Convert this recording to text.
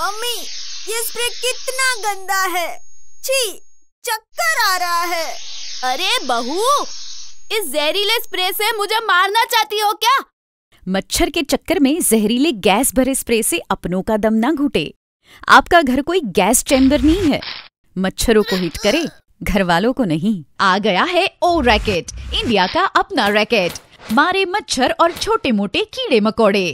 mummy ये spray कितना गंदा है छी चक्कर आ रहा है अरे बहू इस जहरीले स्प्रे से मुझे मारना चाहती हो क्या मच्छर के चक्कर में जहरीले गैस भरे स्प्रे से अपनों का दम ना घुटे आपका घर कोई गैस चैम्बर नहीं है मच्छरों को हिट करे घर वालों को नहीं आ गया है ओ रैकेट इंडिया का अपना रैकेट मारे मच्छर और छोटे मोटे कीड़े मकोड़े